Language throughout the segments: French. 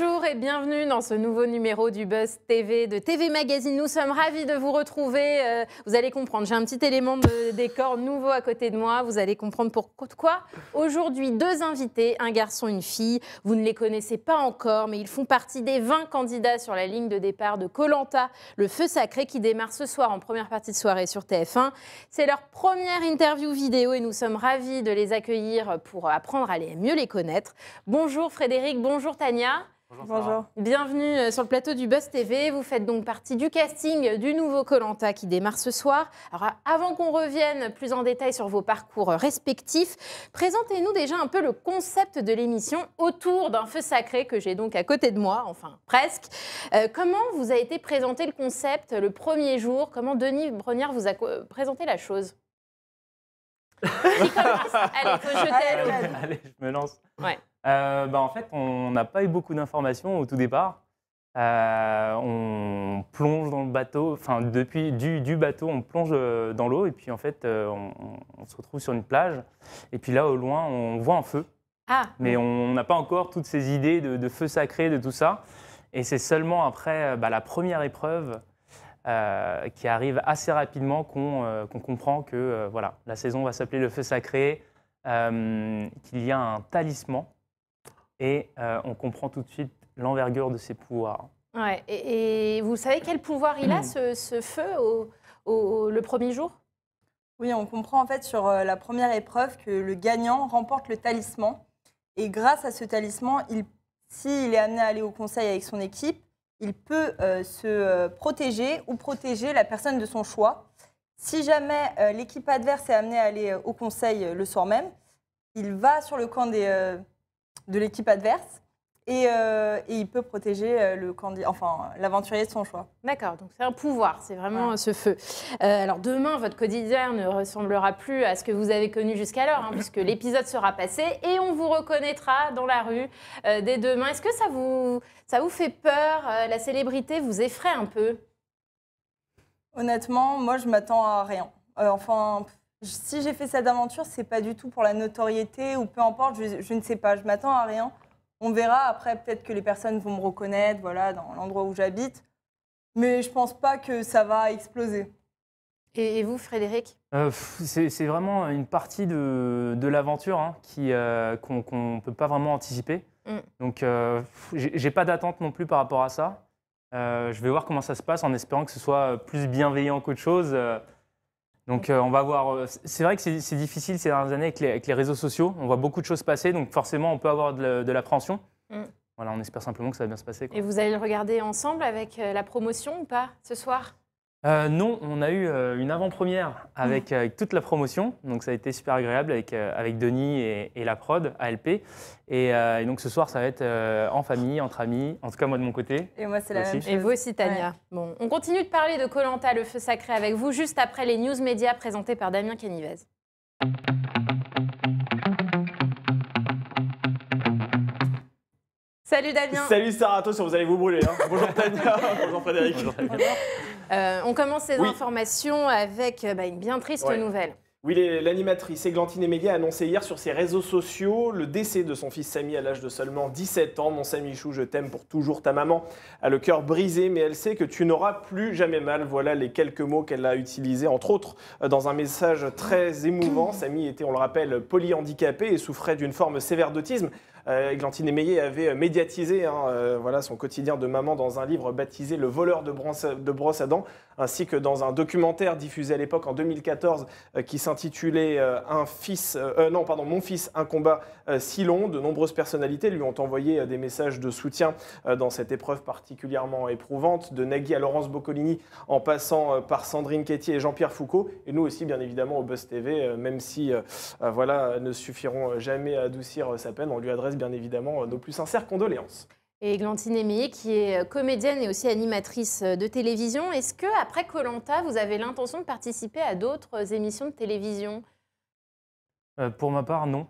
Bonjour et bienvenue dans ce nouveau numéro du Buzz TV de TV Magazine. Nous sommes ravis de vous retrouver. Euh, vous allez comprendre, j'ai un petit élément de décor nouveau à côté de moi. Vous allez comprendre pourquoi. Aujourd'hui, deux invités, un garçon, une fille. Vous ne les connaissez pas encore, mais ils font partie des 20 candidats sur la ligne de départ de Colanta, le feu sacré qui démarre ce soir en première partie de soirée sur TF1. C'est leur première interview vidéo et nous sommes ravis de les accueillir pour apprendre à les mieux les connaître. Bonjour Frédéric, bonjour Tania. Bonjour. Bienvenue euh, sur le plateau du Buzz TV. Vous faites donc partie du casting du nouveau Colanta qui démarre ce soir. Alors avant qu'on revienne plus en détail sur vos parcours respectifs, présentez-nous déjà un peu le concept de l'émission autour d'un feu sacré que j'ai donc à côté de moi, enfin presque. Euh, comment vous a été présenté le concept le premier jour Comment Denis Brenière vous a présenté la chose Allez, je me lance. Euh, bah, en fait, on n'a pas eu beaucoup d'informations au tout départ. Euh, on plonge dans le bateau, enfin depuis du, bateau, on plonge euh, dans l'eau et puis en fait, on, se retrouve sur une plage. Et puis là, au loin, on voit un feu. Ah. Mais on n'a pas encore toutes ces idées de, feu sacré, de tout ça. Et c'est seulement après bah, la première épreuve qui arrive assez rapidement qu'on comprend que voilà, la saison va s'appeler le feu sacré, qu'il y a un talisman et euh, on comprend tout de suite l'envergure de ses pouvoirs. Ouais, et, vous savez quel pouvoir il a, ce, feu, au, le premier jour Oui, on comprend en fait sur euh, la première épreuve que le gagnant remporte le talisman. Et grâce à ce talisman, il, s'il est amené à aller au conseil avec son équipe, il peut euh, se protéger ou protéger la personne de son choix. Si jamais l'équipe adverse est amenée à aller au conseil le soir même, il va sur le camp des, de l'équipe adverse. Et, euh, il peut protéger euh, le enfin l'aventurier de son choix. D'accord, donc c'est un pouvoir, c'est vraiment ce feu. Euh, alors demain, votre quotidien ne ressemblera plus à ce que vous avez connu jusqu'alors, hein, puisque l'épisode sera passé et on vous reconnaîtra dans la rue dès demain. Est-ce que ça vous, ça vous fait peur La célébrité vous effraie un peu Honnêtement, moi je m'attends à rien. enfin, si j'ai fait cette aventure, c'est pas du tout pour la notoriété ou peu importe, je, ne sais pas, je m'attends à rien. On verra après, peut-être que les personnes vont me reconnaître, voilà, dans l'endroit où j'habite. Mais je pense pas que ça va exploser. Et, vous, Frédéric euh, C'est vraiment une partie de, l'aventure hein, euh, qu'on ne peut pas vraiment anticiper. Mm. Donc, euh, j'ai pas d'attente non plus par rapport à ça. je vais voir comment ça se passe en espérant que ce soit plus bienveillant qu'autre chose. Donc euh, on va voir. Euh, c'est vrai que c'est difficile ces dernières années avec les, réseaux sociaux. On voit beaucoup de choses passer, donc forcément on peut avoir de l'appréhension. Mm. Voilà, on espère simplement que ça va bien se passer. Et vous allez le regarder ensemble avec euh, la promotion ou pas ce soir euh, non, on a eu euh, une avant-première euh, avec, toute la promotion, donc ça a été super agréable avec, Denis et, la prod, ALP. Et, et, donc ce soir, ça va être en famille, entre amis, en tout cas moi de mon côté. Et moi, c'est la même chose. Et vous aussi, Tania. Bon, on continue de parler de Colanta, le feu sacré, avec vous juste après les news médias présentés par Damien Canivez. Salut Damien. Salut Sarah, vous allez vous brûler. Hein. Bonjour Tania, bonjour Frédéric. Euh, on commence ces informations avec euh, bah, une bien triste nouvelle. Oui, l'animatrice Églantine Emelia a annoncé hier sur ses réseaux sociaux le décès de son fils Samy à l'âge de seulement 17 ans. Mon Samy Chou, je t'aime pour toujours. Ta maman a le cœur brisé, mais elle sait que tu n'auras plus jamais mal. Voilà les quelques mots qu'elle a utilisés, entre autres, euh, dans un message très émouvant. Samy était, on le rappelle, polyhandicapé et souffrait d'une forme sévère d'autisme. Euh, Glantine Emeyer avait euh, médiatisé hein, euh, voilà, son quotidien de maman dans un livre baptisé Le voleur de, brosse à dents, ainsi que dans un documentaire diffusé à l'époque en 2014 euh, qui s'intitulait euh, Un fils, euh, non pardon, Mon fils, un combat si long. De nombreuses personnalités lui ont envoyé des messages de soutien dans cette épreuve particulièrement éprouvante, de Nagui à Laurence Boccolini, en passant par Sandrine Quétier et Jean-Pierre Foucault, et nous aussi bien évidemment au Buzz TV, même si voilà ne suffiront jamais à adoucir sa peine, on lui adresse bien évidemment nos plus sincères condoléances. Et Glantine Emilie, qui est euh, comédienne et aussi animatrice euh, de télévision, est-ce que après Colanta, vous avez l'intention de participer à d'autres euh, émissions de télévision Pour ma part, non.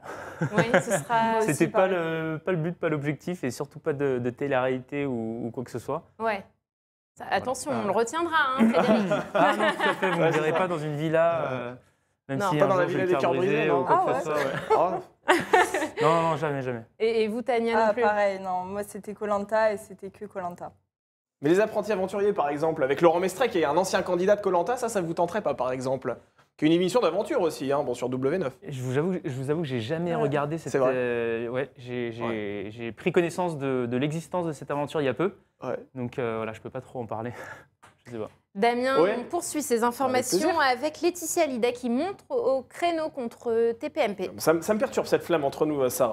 Oui, ce sera. C'était pas, le, pas le but, pas l'objectif, et surtout pas de, télé-réalité ou, quoi que ce soit. Ouais. attention, ah. on le retiendra, hein, Frédéric. Ah tout à fait. Vous ne verrez pas dans une villa. même non. si pas dans la villa des ou quoi ah que ce soit. non, non, jamais, jamais. Et, vous, Tania non ah, plus Pareil, non. Moi, c'était Colanta et c'était que Colanta. Mais les apprentis aventuriers, par exemple, avec Laurent Mestret, qui est un ancien candidat de Colanta, ça, ça vous tenterait pas, par exemple Qu'une émission d'aventure aussi, hein, bon, sur W9. Je vous avoue, je vous avoue que j'ai jamais regardé cette. Euh, ouais, j'ai pris connaissance de, l'existence de cette aventure il y a peu. Ouais. Donc je euh, voilà, je peux pas trop en parler. je sais pas. Damien, on poursuit ces informations avec, Laetitia Lida qui montre au créneau contre euh, TPMP. Ça, me perturbe cette flamme entre nous, ça.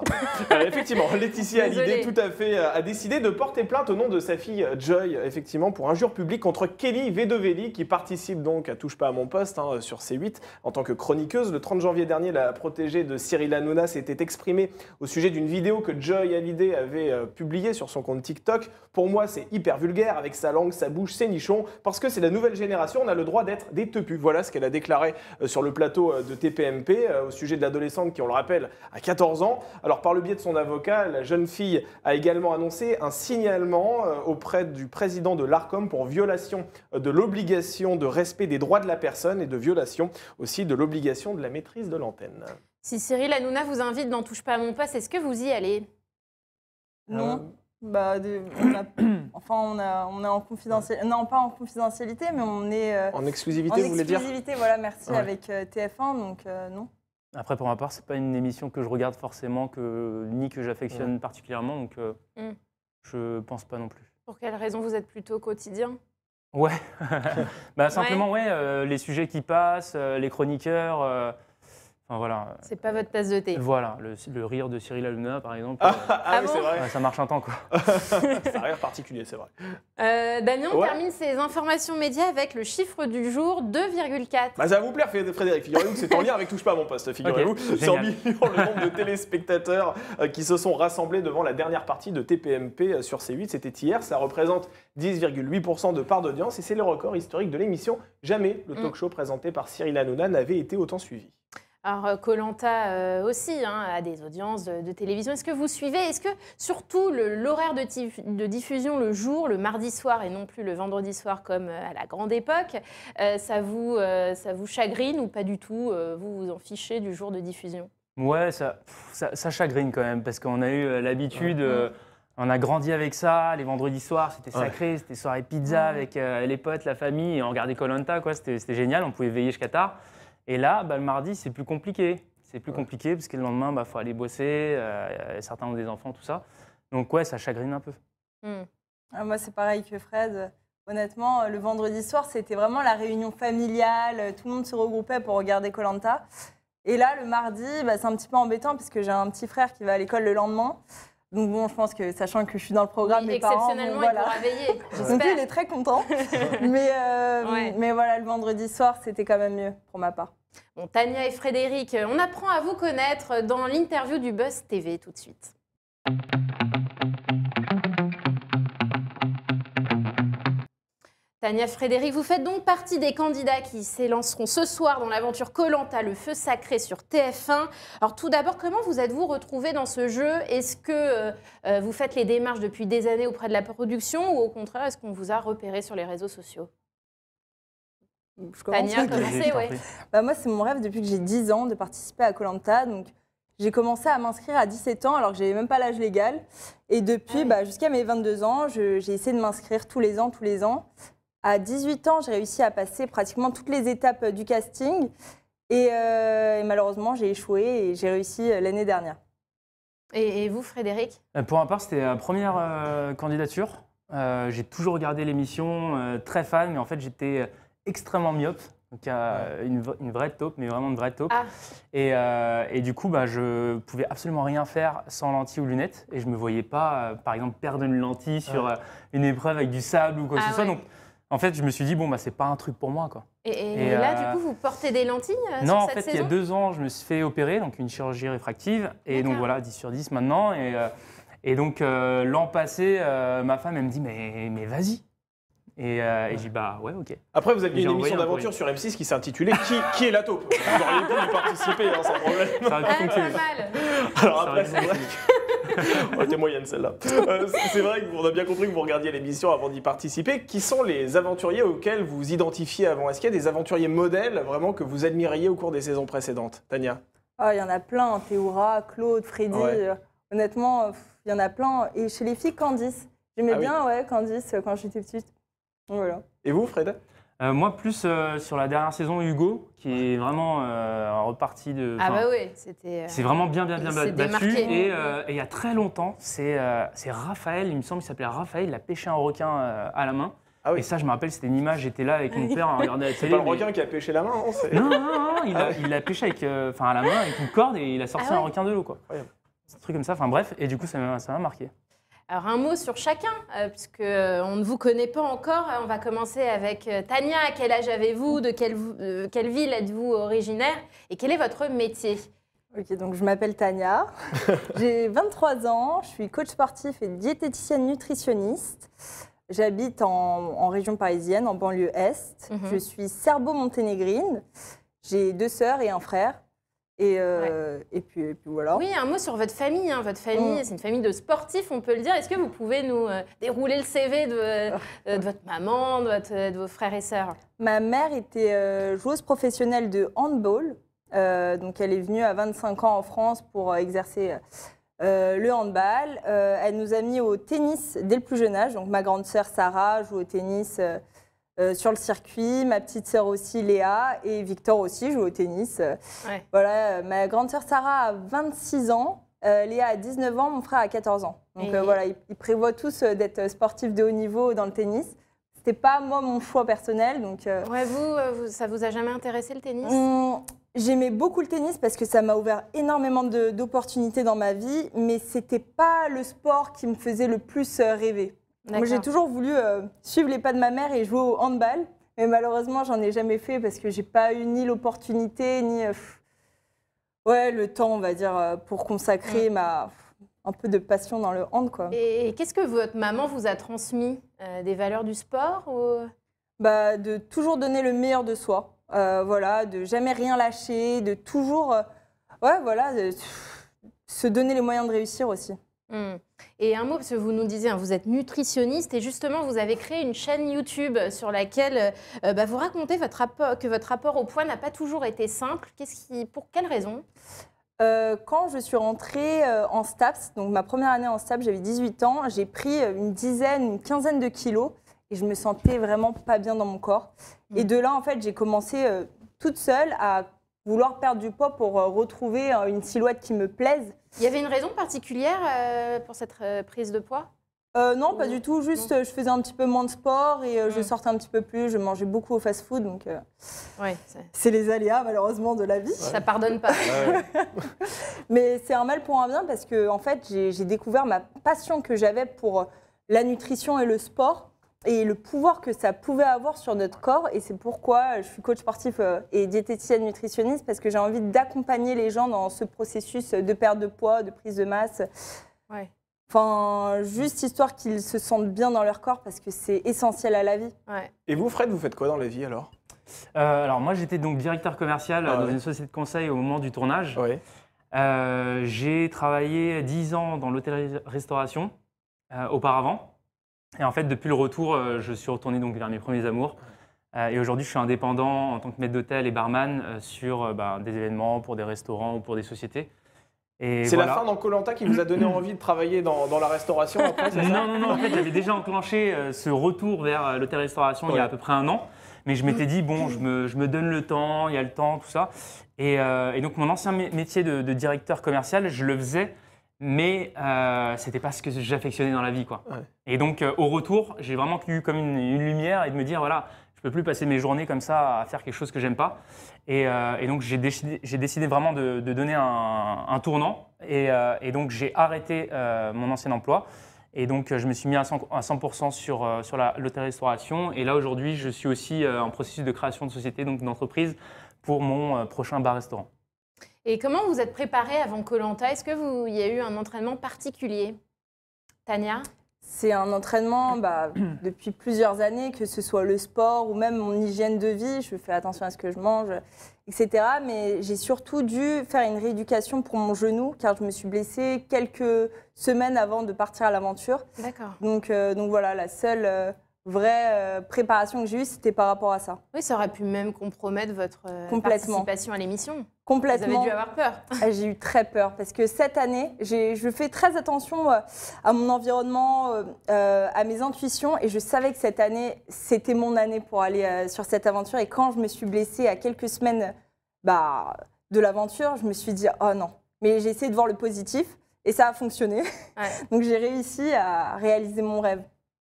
Euh, euh, effectivement, Laetitia Lida tout à fait, a décidé de porter plainte au nom de sa fille Joy, effectivement, pour injure publique contre Kelly Vedovelli qui participe donc à Touche pas à mon poste hein, sur C8 en tant que chroniqueuse. Le 30 janvier dernier, la protégée de Cyril Hanouna s'était exprimée au sujet d'une vidéo que Joy Hallyday avait publiée sur son compte TikTok. Pour moi, c'est hyper vulgaire avec sa langue, sa bouche, ses nichons, parce que c'est la nouvelle génération a le droit d'être des teupus. Voilà ce qu'elle a déclaré euh, sur le plateau euh, de TPMP euh, au sujet de l'adolescente qui, on le rappelle, a 14 ans. Alors, par le biais de son avocat, la jeune fille a également annoncé un signalement auprès du président de l'ARCOM pour violation de l'obligation de respect des droits de la personne et de violation aussi de l'obligation de la maîtrise de l'antenne. Si Cyril Hanouna vous invite n'en Touche pas à mon poste, est-ce que vous y allez Non. Bah, enfin, on, est en confidentialité. Non, pas en confidentialité, mais on est. Euh, en exclusivité, vous voulez dire En exclusivité, voilà, merci, avec euh, TF1, donc euh, non. Après, pour ma part, c'est pas une émission que je regarde forcément, que, ni que j'affectionne particulièrement, donc je hmm. je pense pas non plus. Pour quelle raison vous êtes plutôt quotidien Ouais. bah, simplement, oui, les sujets qui passent, les chroniqueurs voilà. C'est pas votre tasse de thé. Voilà, le, rire de Cyril Hanouna, par exemple. Ah, ah, ah c'est vrai. ça marche un temps, quoi. c'est un rire particulier, c'est vrai. Euh, Damien, on termine ces informations médias avec le chiffre du jour, 2,4. ça va vous plaire, Frédéric. Figurez-vous que c'est en lien avec Touche pas à mon poste, figurez-vous. c'est en le nombre de téléspectateurs euh, qui se sont rassemblés devant la dernière partie de TPMP euh, sur C8. C'était hier, ça représente 10,8% de part d'audience et c'est le record historique de l'émission. Jamais le talk mm. show présenté par Cyril Hanouna n'avait été autant suivi. Alors, euh, Colanta euh, aussi, hein, à a des audiences de, télévision. Est-ce que vous suivez Est-ce que surtout l'horaire de, diffusion le jour, le mardi soir et non plus le vendredi soir comme euh, à la grande époque, ça, vous, ça vous chagrine ou pas du tout Vous vous en fichez du jour de diffusion Ouais, ça, ça, chagrine quand même parce qu'on a eu l'habitude. On a grandi avec ça, les vendredis soirs, c'était sacré, c'était soirée pizza avec les potes, la famille, et on regardait Colanta, quoi, c'était génial, on pouvait veiller jusqu'à tard. Et là, bah, le mardi, c'est plus compliqué. C'est plus compliqué parce que le lendemain, il bah, faut aller bosser, euh, certains ont des enfants, tout ça. Donc ouais, ça chagrine un peu. Hmm. Ah, moi, c'est pareil que Fred. Honnêtement, euh, le vendredi soir, c'était vraiment la réunion familiale. Euh, tout le monde se regroupait pour regarder Colanta. Et là, le mardi, bah, c'est un petit peu embêtant parce que j'ai un petit frère qui va à l'école le lendemain. Donc bon, je pense que sachant que je suis dans le programme, mes parents, il pourra Donc il est très content. mais, euh, mais voilà, le vendredi soir, c'était quand même mieux pour ma part. Bon, Tania et Frédéric, euh, on apprend à vous connaître dans l'interview du Buzz TV tout de suite. Tania Frédéric, vous faites donc partie des candidats qui s'élanceront ce soir dans l'aventure Colanta, le feu sacré sur TF1. Alors tout d'abord, comment vous êtes-vous retrouvée dans ce jeu Est-ce que euh, euh, vous faites les démarches depuis des années auprès de la production ou au contraire, est-ce qu'on vous a repéré sur les réseaux sociaux Tania, bah, moi, c'est mon rêve depuis que j'ai 10 ans de participer à Colanta. Donc, j'ai commencé à m'inscrire à 17 ans alors que j'avais même pas l'âge légal. Et depuis, ah bah, jusqu'à mes 22 ans, j'ai essayé de m'inscrire tous les ans, tous les ans à 18 ans, j'ai réussi à passer pratiquement toutes les étapes euh, du casting. Euh, et, malheureusement, j'ai échoué et j'ai réussi euh, l'année dernière. Et, vous, Frédéric Pour ma part, c'était la première candidature. j'ai toujours regardé l'émission, très fan, mais en fait, j'étais extrêmement myope. Donc, une, une, vraie taupe, mais vraiment une vraie taupe. Ah. Et, du coup, bah, je pouvais absolument rien faire sans lentilles ou lunettes. Et je ne me voyais pas, par exemple, perdre une lentille sur une épreuve avec du sable ou quoi que ah ce soit. Donc, en fait, je me suis dit, bon, bah, c'est pas un truc pour moi. Quoi. Et, là, euh, du coup, vous portez des lentilles euh, Non, en fait, il y a deux ans, je me suis fait opérer, donc une chirurgie réfractive. Et donc voilà, 10 sur 10 maintenant. Et, euh, et donc, l'an passé, ma femme, elle me dit, mais, mais vas-y. Et, j'ai dit, bah ouais, ok. Après, vous aviez une émission d'aventure sur M6 qui s'intitulait qui, qui est la taupe Vous auriez pu y participer, hein, sans problème. Ça aurait pu ah, mal. Alors après, c'est ok, moyenne celle-là. Euh, c'est vrai qu'on a bien compris que vous regardiez l'émission avant d'y participer. Qui sont les aventuriers auxquels vous vous identifiez avant Est-ce qu'il y a des aventuriers modèles vraiment que vous admiriez au cours des saisons précédentes Tania ah, Il y en a plein. Théoura, Claude, Freddy. Euh, honnêtement, il y en a plein. Et chez les filles, Candice. J'aimais ah bien ouais, Candice euh, quand j'étais petite. Voilà. Et vous, Fred euh, moi, plus euh, sur la dernière saison, Hugo, qui est vraiment euh, reparti de. Ah, bah oui, c'était. C'est vraiment bien, bien, bien battu. Et, il y a très longtemps, c'est Raphaël, il me semble qu'il s'appelait Raphaël, il a pêché un requin à la main. Ah oui. Et ça, je me rappelle, c'était une image, j'étais là avec mon ah père à regarder la C'est pas le requin qui a pêché la main, hein, non Non, non, non, il a pêché avec, à la main, avec une corde, et il a sorti ah un requin de l'eau, quoi. Ouais. Un truc comme ça, enfin bref, et du coup, ça m'a marqué. Alors un mot sur chacun, puisqu'on euh, puisque euh, on ne vous connaît pas encore. On va commencer avec euh, Tania. À quel âge avez-vous De quelle, ville êtes-vous originaire Et quel est votre métier Ok, donc je m'appelle Tania. J'ai 23 ans. Je suis coach sportif et diététicienne nutritionniste. J'habite en, région parisienne, en banlieue Est. Mhm. Je suis serbo-monténégrine. J'ai deux sœurs et un frère. Euh, et, puis, et, puis, Oui, un mot sur votre famille. Hein. Votre famille, mm. c'est une famille de sportifs, on peut le dire. Est-ce que vous pouvez nous euh, dérouler le CV euh, de, votre maman, de, de, vos frères et sœurs Ma mère était joueuse professionnelle de handball. donc elle est venue à 25 ans en France pour exercer le handball. elle nous a mis au tennis dès le plus jeune âge. Donc ma grande sœur Sarah joue au tennis. Euh, sur le circuit, ma petite sœur aussi, Léa, et Victor aussi joue au tennis. Euh, voilà, euh, ma grande sœur Sarah a 26 ans, Léa a 19 ans, mon frère a 14 ans. Donc voilà, ils, prévoient tous d'être sportifs de haut niveau dans le tennis. C'était pas moi mon choix personnel, donc. vous, ça vous a jamais intéressé le tennis mmh, J'aimais beaucoup le tennis parce que ça m'a ouvert énormément d'opportunités dans ma vie, mais c'était pas le sport qui me faisait le plus rêver. Moi, j'ai toujours voulu euh, suivre les pas de ma mère et jouer au handball. Mais malheureusement, j'en ai jamais fait parce que j'ai pas eu ni l'opportunité, ni euh, ouais, le temps, on va dire, euh, pour consacrer ma, un peu de passion dans le hand. Quoi. Et, qu'est-ce que votre maman vous a transmis Des valeurs du sport ou... Bah, de toujours donner le meilleur de soi. voilà, de jamais rien lâcher, de toujours. ouais, voilà. se donner les moyens de réussir aussi. Hum. Et un mot, parce que vous nous disiez, hein, vous êtes nutritionniste et justement, vous avez créé une chaîne YouTube sur laquelle euh, bah, vous racontez votre que votre rapport au poids n'a pas toujours été simple. Qu'est-ce qui, pour quelle raison euh, quand je suis rentrée euh, en STAPS, donc ma première année en STAPS, j'avais 18 ans, j'ai pris une dizaine, une quinzaine de kilos et je me sentais vraiment pas bien dans mon corps. Et hum. de là, en fait, j'ai commencé toute seule à vouloir perdre du poids pour euh, retrouver euh, une silhouette qui me plaise. Il y avait une raison particulière euh, pour cette prise de poids non, pas du tout. Juste, je faisais un petit peu moins de sport et je hum. sortais un petit peu plus. Je mangeais beaucoup au fast-food, donc c'est les aléas malheureusement de la vie. Ça pardonne pas. Mais c'est un mal pour un bien parce que en fait, j'ai découvert ma passion que j'avais pour la nutrition et le sport et le pouvoir que ça pouvait avoir sur notre corps. Et c'est pourquoi je suis coach sportif euh, et diététicienne nutritionniste, parce que j'ai envie d'accompagner les gens dans ce processus de perte de poids, de prise de masse. Enfin, juste histoire qu'ils se sentent bien dans leur corps, parce que c'est essentiel à la vie. Et vous, Fred, vous faites quoi dans la vie alors euh, Alors moi, j'étais donc directeur commercial euh, ah dans une société de conseil au moment du tournage. j'ai travaillé 10 ans dans l'hôtellerie-restauration auparavant. Et en fait, depuis le retour, euh, je suis retourné donc vers mes premiers amours. Euh, et aujourd'hui, je suis indépendant en tant que maître d'hôtel et barman euh, sur ben, des événements pour des restaurants ou pour des sociétés. C'est la fin dans qui vous a donné envie de travailler dans, la restauration Non, non, non. En fait, j'avais déjà enclenché ce retour vers l'hôtel-restauration il y a à peu près un an. Mais je mm. m'étais dit, bon, je me, donne le temps, il y a le temps, tout ça. Et, donc, mon ancien métier de, de, directeur commercial, je le faisais mais euh, c'était pas ce que j'affectionnais dans la vie quoi. Et donc euh, au retour, j'ai vraiment eu comme une, lumière et de me dire voilà, je peux plus passer mes journées comme ça à faire quelque chose que j'aime pas. Et, euh, donc j'ai décidé, vraiment de, donner un, tournant euh, et, donc j'ai arrêté mon ancien emploi. Et donc, je me suis mis à 100%, sur, sur restauration Et là, aujourd'hui, je suis aussi en processus de création de société, donc d'entreprise, pour mon prochain bar-restaurant. Et comment vous êtes préparée avant Colanta Est-ce que vous y a eu un entraînement particulier, Tania c'est un entraînement bah, depuis plusieurs années, que ce soit le sport ou même mon hygiène de vie. Je fais attention à ce que je mange, etc. Mais j'ai surtout dû faire une rééducation pour mon genou, car je me suis blessée quelques semaines avant de partir à l'aventure. D'accord. Donc, euh, voilà, la seule. Euh, vraie euh, préparation que j'ai eue, c'était par rapport à ça. Oui, ça aurait pu même compromettre votre euh, participation à l'émission. Complètement. Vous avez dû avoir peur. Ah, j'ai eu très peur parce que cette année, je fais très attention euh, à mon environnement, à mes intuitions et je savais que cette année, c'était mon année pour aller sur cette aventure. Et quand je me suis blessée à quelques semaines bah, de l'aventure, je me suis dit, oh non. Mais j'ai essayé de voir le positif et ça a fonctionné. Donc j'ai réussi à réaliser mon rêve.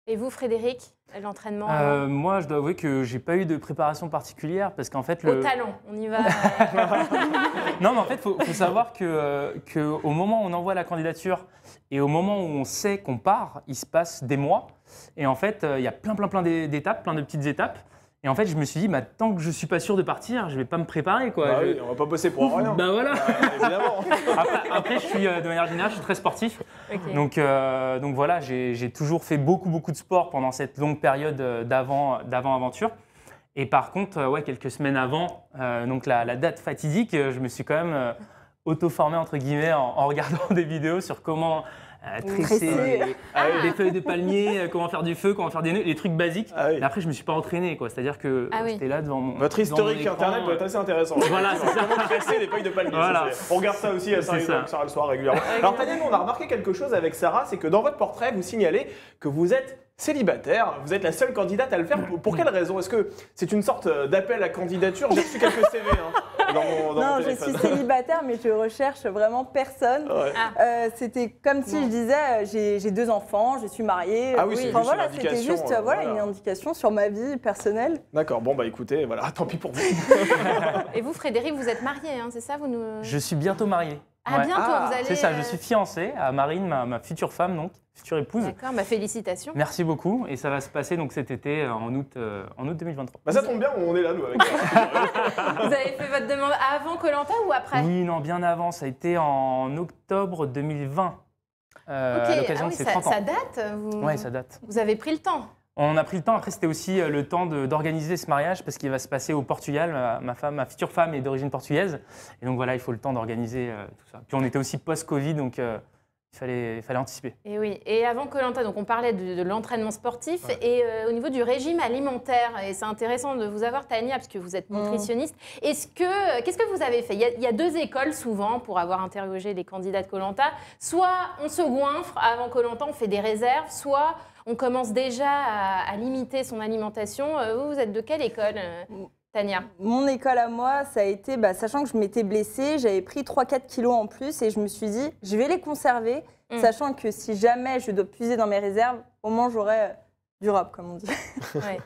Et vous, Frédéric L'entraînement euh, Moi, je dois avouer que j'ai pas eu de préparation particulière parce qu'en fait. Le... Au talent, on y va. non, mais en fait, il faut, savoir que, que moment où on envoie la candidature et au moment où on sait qu'on part, il se passe des mois. Et en fait, euh, il y a plein, plein, plein d'étapes, plein de petites étapes. Et en fait, je me suis dit, bah, tant que je suis pas sûr de partir, je vais pas me préparer. Quoi. Bah oui, on va pas bosser pour rien. Bah voilà. Bah, après, après, je suis, euh, de manière générale, je suis très sportif. Donc, euh, donc voilà, j'ai toujours fait beaucoup, beaucoup de sport pendant cette longue période euh, d'avant-aventure. Et par contre, ouais, quelques semaines avant, donc la, date fatidique, je me suis quand même auto-formé entre guillemets en, regardant des vidéos sur comment euh, tresser des ah ah feuilles de palmier, euh, comment faire du feu, comment faire des nœuds, les trucs basiques. Ah après, je me suis pas entraîné, quoi. C'est-à-dire que j'étais là devant mon. Votre historique internet peut être assez intéressant. Voilà, c'est ça. les feuilles de palmier. On regarde ça aussi à le soir régulièrement. Alors, nous on a remarqué quelque chose avec Sarah, c'est que dans votre portrait, vous signalez que vous êtes célibataire, vous êtes la seule candidate à le faire. Pour, quelle raison Est-ce que c'est une sorte euh, d'appel à candidature J'ai reçu quelques CV. Hein non, je suis célibataire, mais je recherche vraiment personne. Ah. Euh, c'était comme si je disais, euh, j'ai deux enfants, je suis mariée. Ah oui, voilà, c'était juste euh, voilà, une indication sur ma vie personnelle. D'accord, bon, bah écoutez, voilà, ah, tant pis pour vous. Et vous, Frédéric, vous êtes marié, hein, c'est ça vous nous... Je suis bientôt marié. À ah, bientôt, ah, vous allez. C'est ça, je euh, suis fiancé à Marine, ma, future femme, donc, future épouse. D'accord, ma bah, félicitation. Merci beaucoup. Et ça va se passer donc cet été, euh, en août, euh, en août 2023. Bah, ça tombe bien, on est là, nous, avec Vous avez fait votre demande avant Colanta ou après Oui, non, bien avant. Ça a été en octobre 2020. Euh, à l'occasion ah de ses ça, 30 ans. ça date Oui, ça date. Vous avez pris le temps on a pris le temps, après c'était aussi euh, le temps d'organiser ce mariage parce qu'il va se passer au Portugal. Ma, future femme est d'origine portugaise. Et donc voilà, il faut le temps d'organiser euh, tout ça. Puis on était aussi post-Covid, donc euh, il, fallait, anticiper. Et oui, et avant Colanta, donc on parlait de, l'entraînement sportif et au niveau du régime alimentaire. Et c'est intéressant de vous avoir, Tania, parce que vous êtes mm. nutritionniste. Est-ce que, qu'est-ce que vous avez fait il y, a, deux écoles souvent pour avoir interrogé les candidats de Colanta. Soit on se goinfre avant Colanta, on fait des réserves, soit on commence déjà à, limiter son alimentation. Euh, vous, vous êtes de quelle école euh, Tania Mon école à moi, ça a été, bah, sachant que je m'étais blessée, j'avais pris 3-4 kilos en plus et je me suis dit, je vais les conserver, mm. sachant que si jamais je dois puiser dans mes réserves, au moins j'aurai euh, du comme on dit.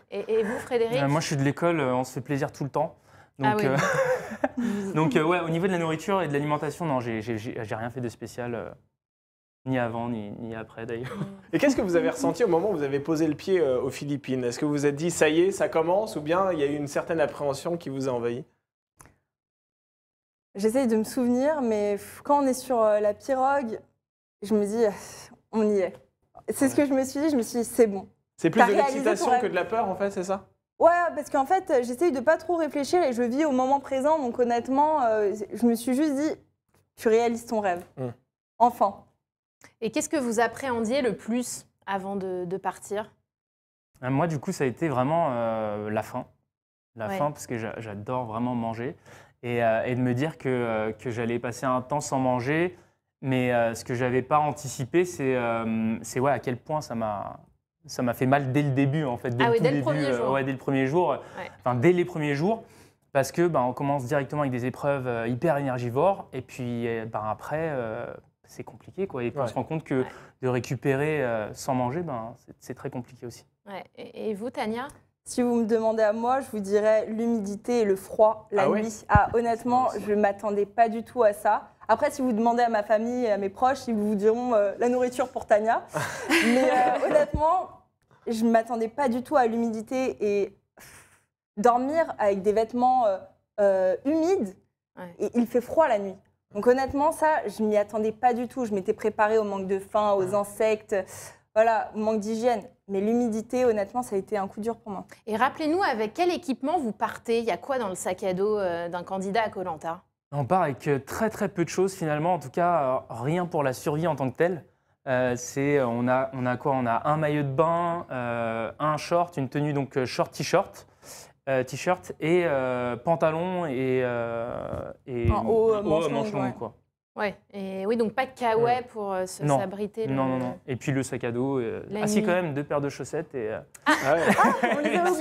Et, vous, Frédéric Moi, je suis de l'école, on se fait plaisir tout le temps. Ah donc, donc ouais, au niveau de la nourriture et de l'alimentation, non, j'ai rien fait de spécial. Ni avant, ni, ni après d'ailleurs. Et qu'est-ce que vous avez ressenti au moment où vous avez posé le pied euh, aux Philippines Est-ce que vous vous êtes dit ça y est, ça commence ou bien il y a eu une certaine appréhension qui vous a envahi J'essaye de me souvenir, mais quand on est sur euh, la pirogue, je me dis on y est. C'est ce que je me suis dit, je me suis dit c'est bon. C'est plus de l'excitation que de la peur en fait, c'est ça Ouais, parce qu'en fait, j'essaye de pas trop réfléchir et je vis au moment présent. Donc honnêtement, euh, je me suis juste dit tu réalises ton rêve. Mmh. Enfin. Et qu'est-ce que vous appréhendiez le plus avant de, partir euh, Moi, du coup, ça a été vraiment euh, la faim. La faim, parce que j'adore vraiment manger. Et, euh, de me dire que, j'allais passer un temps sans manger. Mais ce que j'avais pas anticipé, c'est ouais, à quel point ça m'a ça m'a fait mal dès le début en fait dès, ah oui, dès le premier jour. ouais, dès le premier jour enfin dès les premiers jours parce que bah, on commence directement avec des épreuves hyper énergivores et puis par bah, après c'est compliqué. Quoi. Et puis on se rend compte que de récupérer euh, sans manger, ben, c'est très compliqué aussi. Et, et vous, Tania si vous me demandez à moi, je vous dirais l'humidité et le froid la ah nuit. ah, honnêtement, ah je ne m'attendais pas du tout à ça. Après, si vous demandez à ma famille, et à mes proches, ils vous diront euh, la nourriture pour Tania. Mais euh, honnêtement, je ne m'attendais pas du tout à l'humidité et dormir avec des vêtements humides. Et il fait froid la nuit. Donc honnêtement, ça, je m'y attendais pas du tout. Je m'étais préparée au manque de faim, aux ah. insectes, voilà, au manque d'hygiène. Mais l'humidité, honnêtement, ça a été un coup dur pour moi. Et rappelez-nous, avec quel équipement vous partez Il y a quoi dans le sac à dos euh, d'un candidat à Colanta On part avec euh, très très peu de choses finalement. En tout cas, euh, rien pour la survie en tant que telle. on a quoi On a un maillot de bain, un short, une tenue donc short t-shirt, euh, t-shirt et euh, pantalon et, euh, et en haut, manche, manche longue, quoi. Ouais. Et oui, donc pas de kawaii pour se s'abriter. Non, non, non. Et puis le sac à dos. Ah si, quand même, deux paires de chaussettes et. Ah, ah, ah, on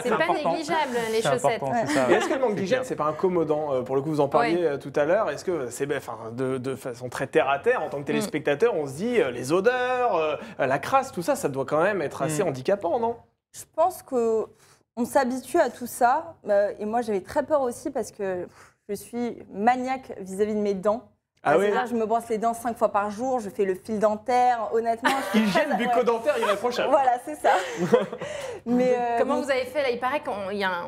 C'est, pas négligeable les chaussettes. est-ce que le manque d'hygiène, c'est pas incommodant Pour le coup, vous en parliez tout à l'heure. Est-ce que c'est enfin de, de, façon très terre à terre en tant que mm. téléspectateur, on se dit les odeurs, la crasse, tout ça, ça doit quand même être mm. assez handicapant, non Je pense que on s'habitue à tout ça. Euh, et moi, j'avais très peur aussi parce que je suis maniaque vis à -vis de mes dents. Ah, ah je me brosse les dents cinq fois par jour, je fais le fil dentaire, honnêtement. du bucco-dentaire est proche. voilà, c'est ça. mais euh, Comment vous avez fait là Il paraît qu'on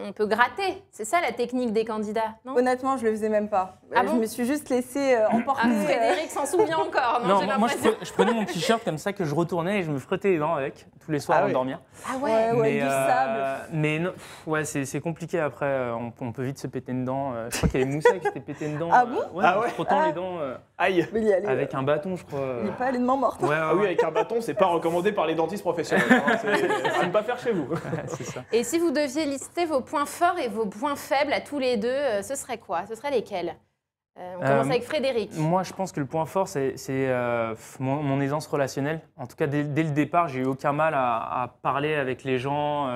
on peut gratter. C'est ça la technique des candidats, Honnêtement, je le faisais même pas. Ah je me suis juste laissé euh, emporter. Ah, Frédéric s'en souvient encore. Non, moi, je, prenais mon t-shirt comme ça que je retournais et je me frottais les dents avec tous les soirs ah avant de dormir. Ah ouais, mais, du euh, sable. Mais ouais, c'est compliqué après. On, peut vite se péter une dent. Je crois qu'il y avait Moussa qui s'était pété une dent. Ah bon Ah ouais. les dents. Euh, Aïe avec euh, un bâton, je crois. Il n'est pas allé de main morte. Ah oui, avec un bâton, c'est pas recommandé par les dentistes professionnels. Hein, c'est à ne pas faire chez vous. Et si vous deviez lister vos points forts et vos points faibles à tous les deux, euh, ce serait quoi Ce seraient lesquels On commence avec Frédéric. Moi, je pense que le point fort, c'est mon, aisance relationnelle. En tout cas, dès, le départ, j'ai eu aucun mal à, parler avec les gens.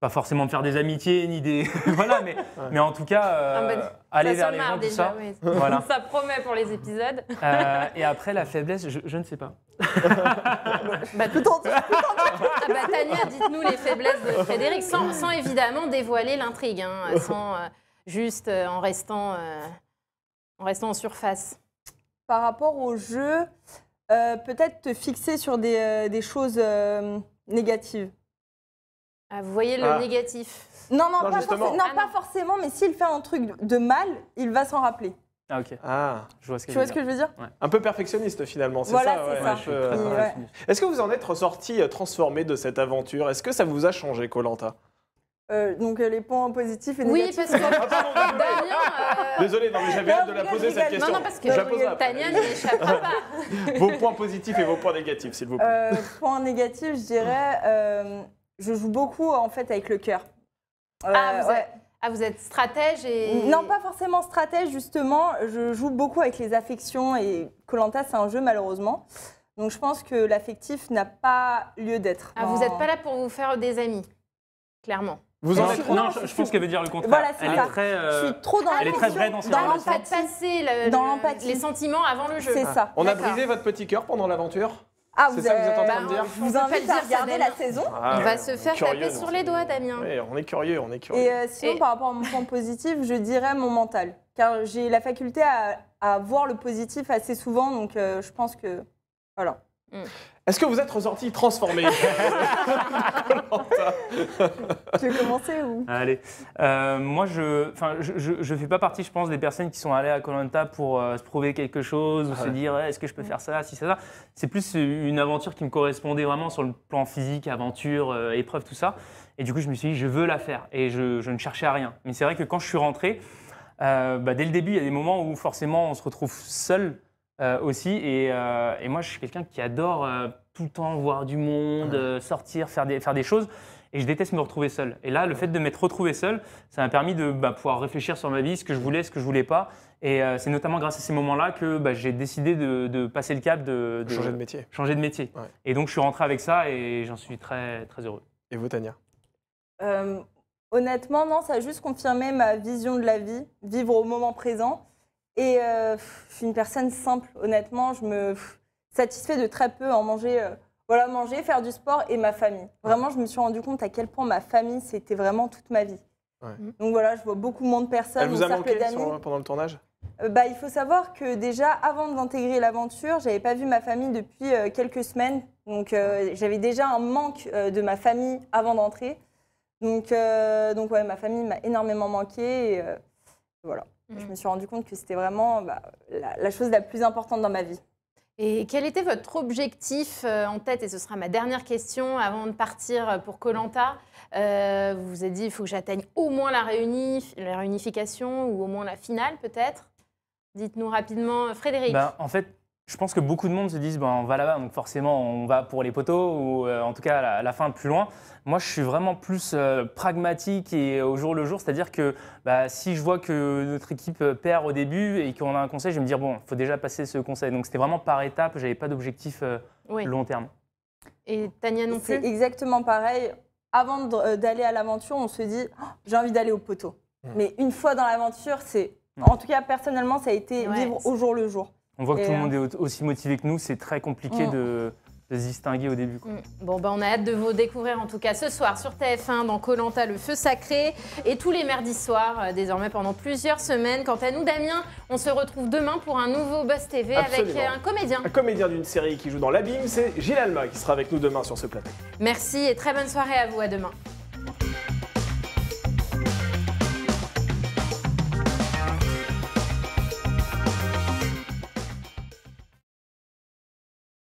pas forcément de faire des amitiés ni des. voilà, mais, mais en tout cas, aller vers les gens, ça. Ça promet pour les épisodes. Euh, et après, la faiblesse, je, ne sais pas. bah, tout en ah bah, Tania, dites-nous les faiblesses de Frédéric, sans, évidemment dévoiler l'intrigue, hein, sans euh, juste euh, en, restant, en restant en surface. Par rapport au jeu, peut-être te fixer sur des, des choses négatives. Ah, vous voyez le ah. négatif non, non, pas, ah, forcément. mais s'il fait un truc de mal, il va s'en rappeler. Ah, ok. Ah, Je vois ce que Tu vois ce que je veux dire un peu perfectionniste finalement, c'est Voilà, ça. c'est euh, Est-ce que vous en êtes ressorti euh, transformé de cette aventure Est-ce que ça vous a changé, Colanta Euh, Donc euh, les points positifs et négatifs Oui, parce que ah, Damien. euh, Désolé, non, mais j'avais hâte de la poser cette question. Non, non, parce que Tania n'y pas. Vos points positifs et vos points négatifs, s'il vous plaît. Euh, point négatif, je dirais, je joue beaucoup en fait avec le cœur. Euh, ah, ah, vous êtes... stratège et... Non, pas forcément stratège, justement. Je joue beaucoup avec les affections et Colanta, c'est un jeu, malheureusement. Donc, je pense que l'affectif n'a pas lieu d'être. Ah, vous n'êtes pas là pour vous faire des amis, clairement. Vous en ah, êtes... Non, je, pense qu'elle veut dire le contraire. c'est euh, trop dans Elle est très vraie dans Dans l'empathie. dans l'empathie. Les sentiments avant le jeu. C'est ça. On a brisé votre petit cœur pendant l'aventure ah, vous êtes en train de bah, dire vous regarder la saison. Ah, on va se faire taper sur les doigts, Damien. on est curieux, on est curieux. Et euh, sinon, par rapport à mon point positif, je dirais mon mental. Car j'ai la faculté à, voir le positif assez souvent, donc euh, je pense que... Voilà. Mm. Est-ce que vous êtes ressorti transformé Tu veux commencer ou Allez. Euh, moi, je ne je, je, fais pas partie, je pense, des personnes qui sont allées à Colanta pour euh, se prouver quelque chose ou se dire eh, est-ce que je peux faire ça, si ça, ça. C'est plus une aventure qui me correspondait vraiment sur le plan physique, aventure, euh, épreuve, tout ça. Et du coup, je me suis dit je veux la faire et je, je ne cherchais à rien. Mais c'est vrai que quand je suis rentré, bah, dès le début, il y a des moments où forcément on se retrouve seul euh, aussi. Euh, et, moi, je suis quelqu'un qui adore euh, tout le temps voir du monde, sortir, faire des, choses. Et je déteste me retrouver seul. Et là, le fait de m'être retrouvé seul, ça m'a permis de bah, pouvoir réfléchir sur ma vie, ce que je voulais, ce que je voulais pas. Et c'est notamment grâce à ces moments-là que bah, j'ai décidé de, passer le cap, de, changer de métier. Changer de métier. Et donc, je suis rentré avec ça et j'en suis très, très heureux. Et vous, Tania Honnêtement, non, ça a juste confirmé ma vision de la vie, vivre au moment présent. Et je euh, suis une personne simple, honnêtement. Je me satisfais de très peu en manger. Euh, voilà, manger, faire du sport et ma famille. Vraiment, je me suis rendu compte à quel point ma famille, c'était vraiment toute ma vie. Mhm. Donc voilà, je vois beaucoup moins de personnes. Elle vous a manqué sur, pendant le tournage euh, bah, Il faut savoir que déjà, avant d'intégrer l'aventure, j'avais pas vu ma famille depuis quelques semaines. Donc j'avais déjà un manque de ma famille avant d'entrer. Donc, donc ouais, ma famille m'a énormément manqué. voilà. Je mm. me suis rendu compte que c'était vraiment bah, la, chose la plus importante dans ma vie. Et quel était votre objectif euh, en tête Et ce sera ma dernière question avant de partir euh, pour Colanta. Euh, vous vous êtes dit, il faut que j'atteigne au moins la, la réunification ou au moins la finale peut-être Dites-nous rapidement, euh, Frédéric. Ben, en fait, je pense que beaucoup de monde se disent ben, on va là-bas, donc forcément on va pour les poteaux ou euh, en tout cas à la, fin plus loin. Moi je suis vraiment plus euh, pragmatique et au jour le jour, c'est-à-dire que bah, si je vois que notre équipe perd au début et qu'on a un conseil, je vais me dire bon, il faut déjà passer ce conseil. Donc c'était vraiment par étapes, n'avais pas d'objectif euh, long terme. Et Tania non plus C'est exactement pareil. Avant d'aller à l'aventure, on se dit oh, j'ai envie d'aller au poteau. Hmm. Mais une fois dans l'aventure, c'est. En tout cas, personnellement, ça a été vivre au jour le jour. On voit que tout le monde est aussi motivé que nous, c'est très compliqué mm. de, se distinguer au début. Mm. Bon, ben, on a hâte de vous découvrir en tout cas ce soir sur TF1 dans Colanta le feu sacré et tous les mardis soirs euh, désormais pendant plusieurs semaines. Quant à nous, Damien, on se retrouve demain pour un nouveau Buzz TV avec euh, un comédien. Un comédien d'une série qui joue dans l'abîme, c'est Gilles Alma qui sera avec nous demain sur ce plateau. Merci et très bonne soirée à vous, à demain.